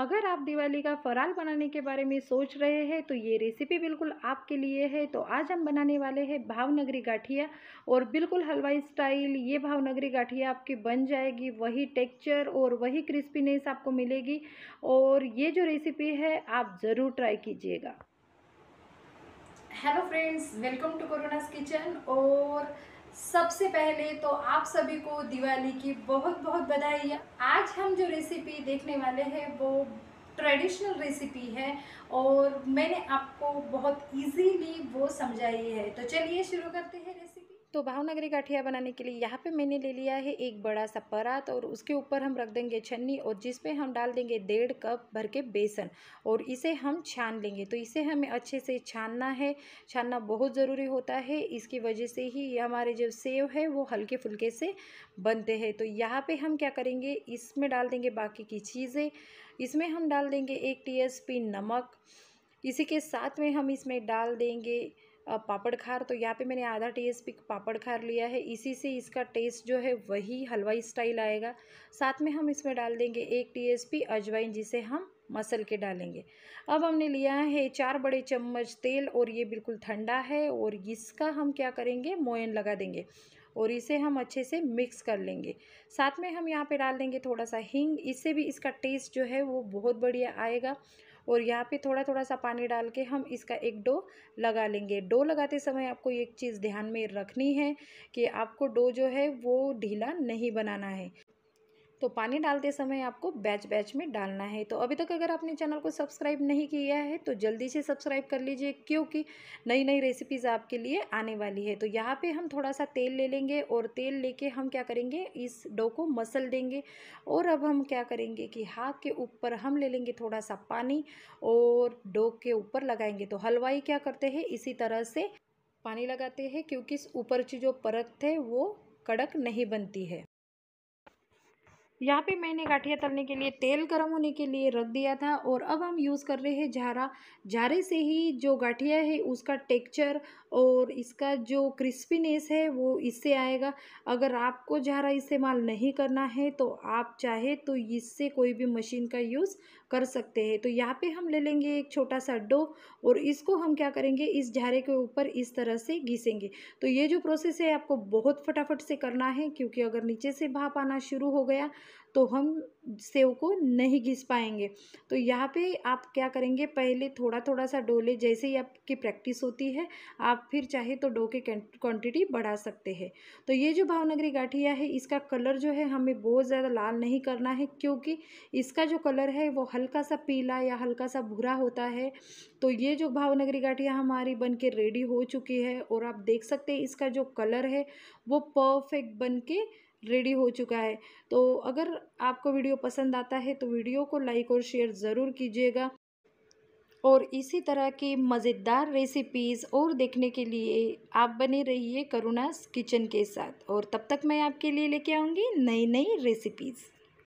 अगर आप दिवाली का फराल बनाने के बारे में सोच रहे हैं तो ये रेसिपी बिल्कुल आपके लिए है तो आज हम बनाने वाले हैं भावनगरी गाठिया और बिल्कुल हलवाई स्टाइल ये भावनगरी गाठिया आपकी बन जाएगी वही टेक्चर और वही क्रिस्पीनेस आपको मिलेगी और ये जो रेसिपी है आप ज़रूर ट्राई कीजिएगा hello friends welcome to Corona's kitchen और सबसे पहले तो आप सभी को दिवाली की बहुत बहुत बधाई आज हम जो रेसिपी देखने वाले हैं वो ट्रेडिशनल रेसिपी है और मैंने आपको बहुत इजीली वो समझाई है तो चलिए शुरू करते हैं रेसिपी तो भावनगरी गाठिया बनाने के लिए यहाँ पे मैंने ले लिया है एक बड़ा सा परात और उसके ऊपर हम रख देंगे छन्नी और जिसपे हम डाल देंगे डेढ़ कप भर के बेसन और इसे हम छान लेंगे तो इसे हमें अच्छे से छानना है छानना बहुत ज़रूरी होता है इसकी वजह से ही हमारे जो सेव है वो हल्के फुल्के से बनते हैं तो यहाँ पर हम क्या करेंगे इसमें डाल देंगे बाकी की चीज़ें इसमें हम डाल देंगे एक टी नमक इसी के साथ में हम इसमें डाल देंगे पापड़ खार तो यहाँ पे मैंने आधा पी पापड़ खार लिया है इसी से इसका टेस्ट जो है वही हलवाई स्टाइल आएगा साथ में हम इसमें डाल देंगे एक पी अजवाइन जिसे हम मसल के डालेंगे अब हमने लिया है चार बड़े चम्मच तेल और ये बिल्कुल ठंडा है और इसका हम क्या करेंगे मोयन लगा देंगे और इसे हम अच्छे से मिक्स कर लेंगे साथ में हम यहाँ पे डाल देंगे थोड़ा सा हींग इससे भी इसका टेस्ट जो है वो बहुत बढ़िया आएगा और यहाँ पे थोड़ा थोड़ा सा पानी डाल के हम इसका एक डो लगा लेंगे डो लगाते समय आपको एक चीज़ ध्यान में रखनी है कि आपको डो जो है वो ढीला नहीं बनाना है तो पानी डालते समय आपको बैच बैच में डालना है तो अभी तक अगर आपने चैनल को सब्सक्राइब नहीं किया है तो जल्दी से सब्सक्राइब कर लीजिए क्योंकि नई नई रेसिपीज़ आपके लिए आने वाली है तो यहाँ पे हम थोड़ा सा तेल ले लेंगे और तेल लेके हम क्या करेंगे इस डो को मसल देंगे और अब हम क्या करेंगे कि हाथ के ऊपर हम ले लेंगे थोड़ा सा पानी और डो के ऊपर लगाएंगे तो हलवाई क्या करते हैं इसी तरह से पानी लगाते हैं क्योंकि ऊपर की जो परत है वो कड़क नहीं बनती है यहाँ पे मैंने गाठिया तलने के लिए तेल गर्म होने के लिए रख दिया था और अब हम यूज़ कर रहे हैं झारा झारे से ही जो गाठिया है उसका टेक्चर और इसका जो क्रिस्पीनेस है वो इससे आएगा अगर आपको झारा इस्तेमाल नहीं करना है तो आप चाहे तो इससे कोई भी मशीन का यूज़ कर सकते हैं तो यहाँ पे हम ले लेंगे एक छोटा सा डो और इसको हम क्या करेंगे इस झारे के ऊपर इस तरह से घिसेंगे तो ये जो प्रोसेस है आपको बहुत फटाफट से करना है क्योंकि अगर नीचे से भाप आना शुरू हो गया तो हम सेव को नहीं घिस पाएंगे तो यहाँ पे आप क्या करेंगे पहले थोड़ा थोड़ा सा डोले जैसे ही आपकी प्रैक्टिस होती है आप फिर चाहे तो डो के क्वांटिटी बढ़ा सकते हैं तो ये जो भावनगरी गाठिया है इसका कलर जो है हमें बहुत ज़्यादा लाल नहीं करना है क्योंकि इसका जो कलर है वो हल्का सा पीला या हल्का सा भूरा होता है तो ये जो भावनगरी गाठिया हमारी बन के रेडी हो चुकी है और आप देख सकते हैं इसका जो कलर है वो परफेक्ट बन के रेडी हो चुका है तो अगर आपको वीडियो पसंद आता है तो वीडियो को लाइक और शेयर ज़रूर कीजिएगा और इसी तरह की मज़ेदार रेसिपीज़ और देखने के लिए आप बने रहिए करुणास किचन के साथ और तब तक मैं आपके लिए लेके आऊँगी नई नई रेसिपीज़